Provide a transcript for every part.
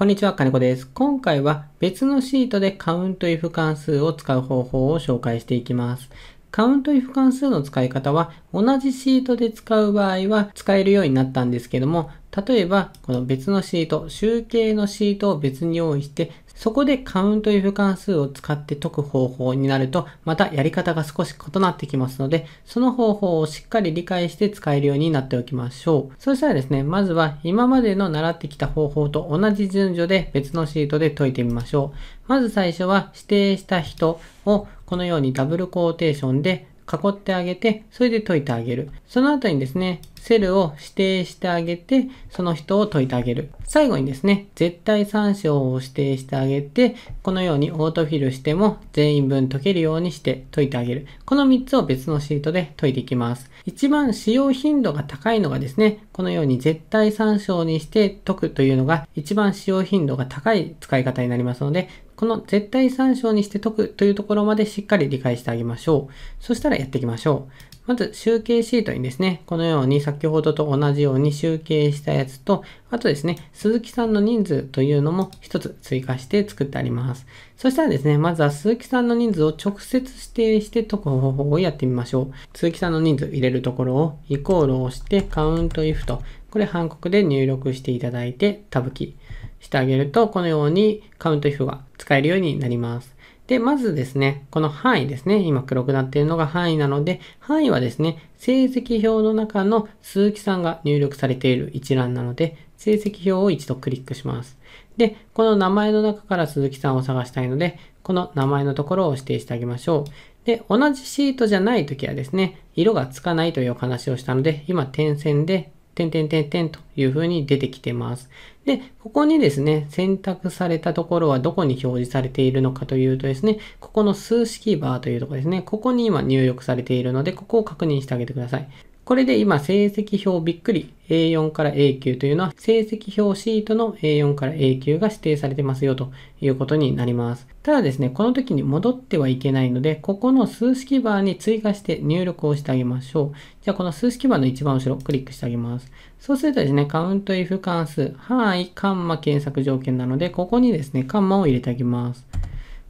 こんにちは、金子です。今回は別のシートでカウント if 関数を使う方法を紹介していきます。カウント if 関数の使い方は同じシートで使う場合は使えるようになったんですけども、例えばこの別のシート、集計のシートを別に用意してそこでカウント if 関数を使って解く方法になると、またやり方が少し異なってきますので、その方法をしっかり理解して使えるようになっておきましょう。そしたらですね、まずは今までの習ってきた方法と同じ順序で別のシートで解いてみましょう。まず最初は指定した人をこのようにダブルコーテーションで囲ってあげて、それで解いてあげる。その後にですね、セルを指定してあげて、その人を解いてあげる。最後にですね、絶対参照を指定してあげて、このようにオートフィルしても全員分解けるようにして解いてあげる。この3つを別のシートで解いていきます。一番使用頻度が高いのがですね、このように絶対参照にして解くというのが一番使用頻度が高い使い方になりますので、この絶対参照にして解くというところまでしっかり理解してあげましょう。そしたらやっていきましょう。まず集計シートにですね、このように先ほどと同じように集計したやつと、あとですね、鈴木さんの人数というのも一つ追加して作ってあります。そしたらですね、まずは鈴木さんの人数を直接指定して解く方法をやってみましょう。鈴木さんの人数入れるところをイコールを押してカウント if と、これ半国で入力していただいてタブキー。してあげると、このようにカウント if が使えるようになります。で、まずですね、この範囲ですね、今黒くなっているのが範囲なので、範囲はですね、成績表の中の鈴木さんが入力されている一覧なので、成績表を一度クリックします。で、この名前の中から鈴木さんを探したいので、この名前のところを指定してあげましょう。で、同じシートじゃない時はですね、色がつかないというお話をしたので、今点線で点点点点というふうに出てきてます。で、ここにですね、選択されたところはどこに表示されているのかというとですね、ここの数式バーというところですね、ここに今入力されているので、ここを確認してあげてください。これで今成績表びっくり A4 から A 9というのは成績表シートの A4 から A 9が指定されてますよということになります。ただですね、この時に戻ってはいけないので、ここの数式バーに追加して入力をしてあげましょう。じゃあこの数式バーの一番後ろクリックしてあげます。そうするとですね、カウント if 関数、範囲、カンマ検索条件なので、ここにですね、カンマを入れてあげます。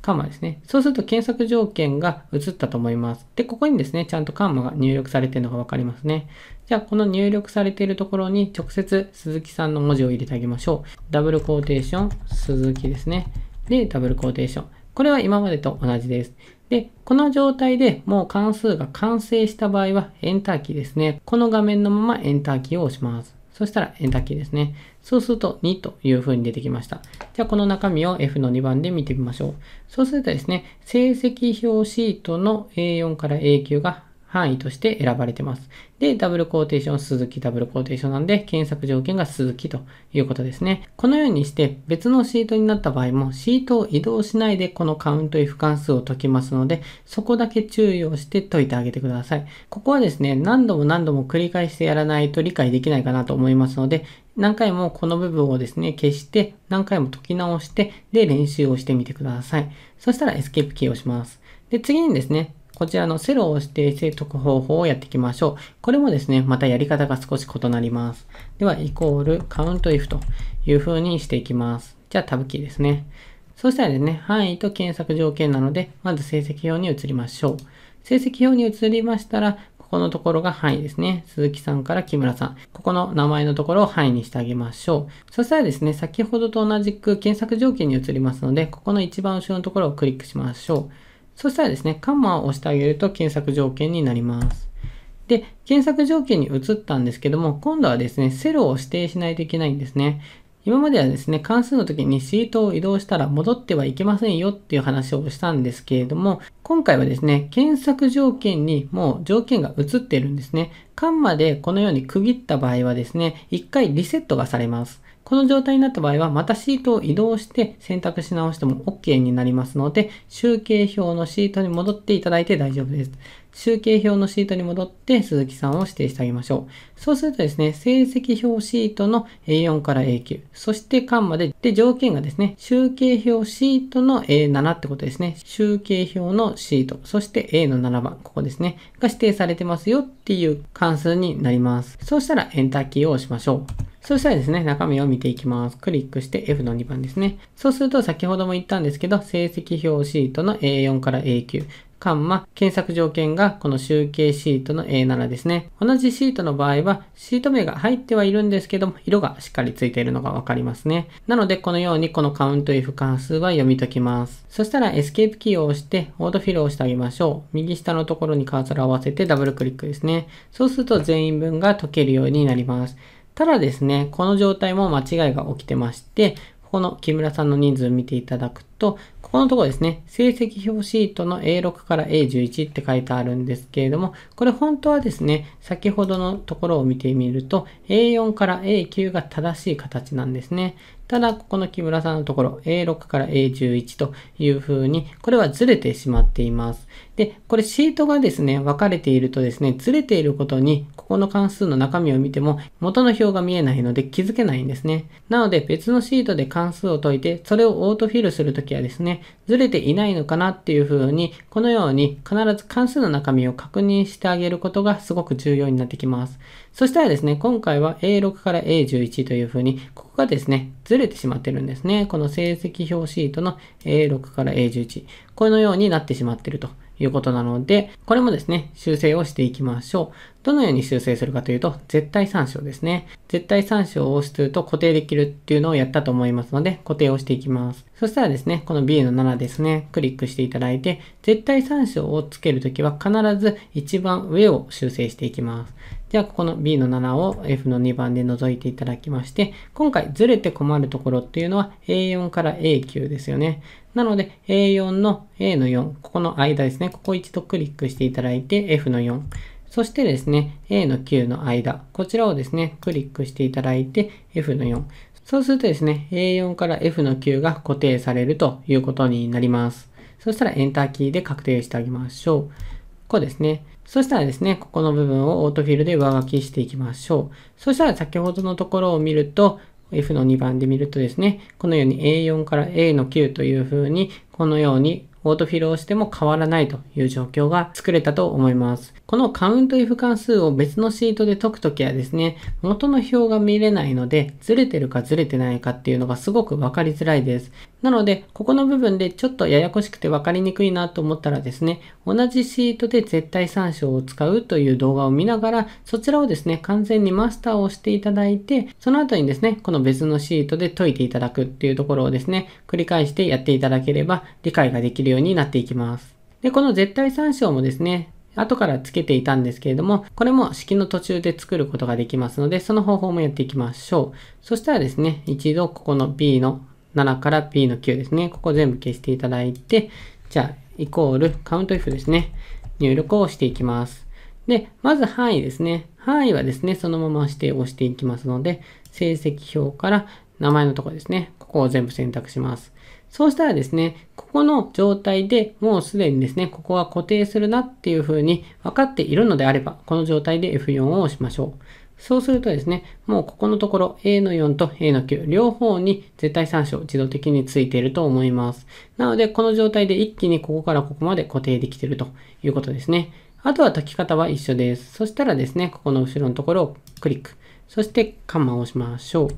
カンマですね。そうすると検索条件が移ったと思います。で、ここにですね、ちゃんとカンマが入力されているのがわかりますね。じゃあ、この入力されているところに直接鈴木さんの文字を入れてあげましょう。ダブルコーテーション、鈴木ですね。で、ダブルコーテーション。これは今までと同じです。で、この状態でもう関数が完成した場合は、エンターキーですね。この画面のままエンターキーを押します。そしたらエンターキーですね。そうすると2という風に出てきました。じゃあこの中身を F の2番で見てみましょう。そうするとですね、成績表シートの A4 から A9 が範囲として選ばれてます。で、ダブルコーテーション、鈴木ダブルコーテーションなんで、検索条件が鈴木ということですね。このようにして別のシートになった場合も、シートを移動しないでこのカウント if 関数を解きますので、そこだけ注意をして解いてあげてください。ここはですね、何度も何度も繰り返してやらないと理解できないかなと思いますので、何回もこの部分をですね、消して、何回も解き直して、で、練習をしてみてください。そしたらエスケープキーをします。で、次にですね、こちらのセロを指定して解く方法をやっていきましょう。これもですね、またやり方が少し異なります。では、イコールカウント i f という風にしていきます。じゃあ、タブキーですね。そしたらですね、範囲と検索条件なので、まず成績表に移りましょう。成績表に移りましたら、ここのところが範囲ですね。鈴木さんから木村さん。ここの名前のところを範囲にしてあげましょう。そしたらですね、先ほどと同じく検索条件に移りますので、ここの一番後ろのところをクリックしましょう。そしたらですね、カンマを押してあげると検索条件になります。で、検索条件に移ったんですけども、今度はですね、セルを指定しないといけないんですね。今まではですね、関数の時にシートを移動したら戻ってはいけませんよっていう話をしたんですけれども、今回はですね、検索条件にもう条件が移っているんですね。カンマでこのように区切った場合はですね、一回リセットがされます。この状態になった場合は、またシートを移動して選択し直しても OK になりますので、集計表のシートに戻っていただいて大丈夫です。集計表のシートに戻って鈴木さんを指定してあげましょう。そうするとですね、成績表シートの A4 から A9、そして間まで、で、条件がですね、集計表シートの A7 ってことですね、集計表のシート、そして A の7番、ここですね、が指定されてますよっていう関数になります。そうしたら Enter キーを押しましょう。そしたらですね、中身を見ていきます。クリックして F の2番ですね。そうすると先ほども言ったんですけど、成績表シートの A4 から A9、カンマ、検索条件がこの集計シートの A7 ですね。同じシートの場合は、シート名が入ってはいるんですけども、色がしっかりついているのがわかりますね。なので、このようにこのカウント if 関数は読み解きます。そしたら、エスケープキーを押して、オートフィルを押してあげましょう。右下のところにカーソルを合わせてダブルクリックですね。そうすると全員分が解けるようになります。ただですね、この状態も間違いが起きてまして、ここの木村さんの人数を見ていただくと、ここのところですね、成績表シートの A6 から A11 って書いてあるんですけれども、これ本当はですね、先ほどのところを見てみると、A4 から A9 が正しい形なんですね。ただ、ここの木村さんのところ、A6 から A11 という風に、これはずれてしまっています。で、これシートがですね、分かれているとですね、ずれていることに、ここの関数の中身を見ても、元の表が見えないので気づけないんですね。なので、別のシートで関数を解いて、それをオートフィルするときはですね、ずれていないのかなっていう風に、このように必ず関数の中身を確認してあげることがすごく重要になってきます。そしたらですね、今回は A6 から A11 という風に、ここがですね、ずれれてしまってるんですね。この成績表シートの A6 から A11。このようになってしまってるということなので、これもですね、修正をしていきましょう。どのように修正するかというと、絶対参照ですね。絶対参照を押すると固定できるっていうのをやったと思いますので、固定をしていきます。そしたらですね、この B の7ですね、クリックしていただいて、絶対参照をつけるときは必ず一番上を修正していきます。じゃあ、ここの B の7を F の2番で除いていただきまして、今回ずれて困るところっていうのは A4 から A9 ですよね。なので、A4 の A の4、ここの間ですね、ここ一度クリックしていただいて、F の4。そしてですね、A の9の間、こちらをですね、クリックしていただいて、F の4。そうするとですね、A4 から F の9が固定されるということになります。そしたら Enter キーで確定してあげましょう。こうですね。そしたらですね、ここの部分をオートフィルで上書きしていきましょう。そしたら先ほどのところを見ると、F の2番で見るとですね、このように A4 から A の9というふうに、このようにオートフィルをしても変わらないという状況が作れたと思います。このカウント f 関数を別のシートで解くときはですね、元の表が見れないので、ずれてるかずれてないかっていうのがすごくわかりづらいです。なので、ここの部分でちょっとややこしくて分かりにくいなと思ったらですね、同じシートで絶対参照を使うという動画を見ながら、そちらをですね、完全にマスターをしていただいて、その後にですね、この別のシートで解いていただくっていうところをですね、繰り返してやっていただければ理解ができるようになっていきます。で、この絶対参照もですね、後からつけていたんですけれども、これも式の途中で作ることができますので、その方法もやっていきましょう。そしたらですね、一度ここの B の7から P の9ですね。ここ全部消していただいて、じゃあ、イコール、カウント if ですね。入力をしていきます。で、まず範囲ですね。範囲はですね、そのまま指定をしていきますので、成績表から名前のところですね。ここを全部選択します。そうしたらですね、ここの状態でもうすでにですね、ここは固定するなっていう風に分かっているのであれば、この状態で F4 を押しましょう。そうするとですね、もうここのところ A の4と A の9両方に絶対参照自動的についていると思います。なのでこの状態で一気にここからここまで固定できているということですね。あとは解き方は一緒です。そしたらですね、ここの後ろのところをクリック。そしてカンマを押しましょう。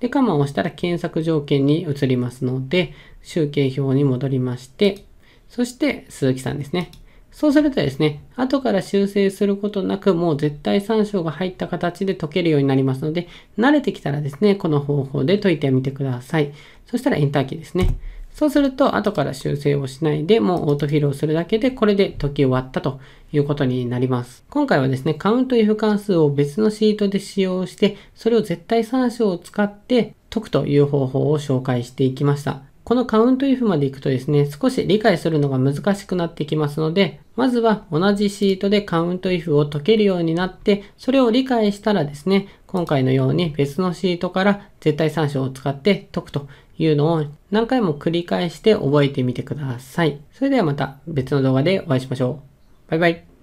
で、カマを押したら検索条件に移りますので、集計表に戻りまして、そして鈴木さんですね。そうするとですね、後から修正することなく、もう絶対参照が入った形で解けるようになりますので、慣れてきたらですね、この方法で解いてみてください。そしたらエンターキーですね。そうすると、後から修正をしないで、もうオートフィルをするだけで、これで解き終わったということになります。今回はですね、カウント if 関数を別のシートで使用して、それを絶対参照を使って解くという方法を紹介していきました。このカウント if まで行くとですね、少し理解するのが難しくなってきますので、まずは同じシートでカウント if を解けるようになって、それを理解したらですね、今回のように別のシートから絶対参照を使って解くというのを何回も繰り返して覚えてみてください。それではまた別の動画でお会いしましょう。バイバイ。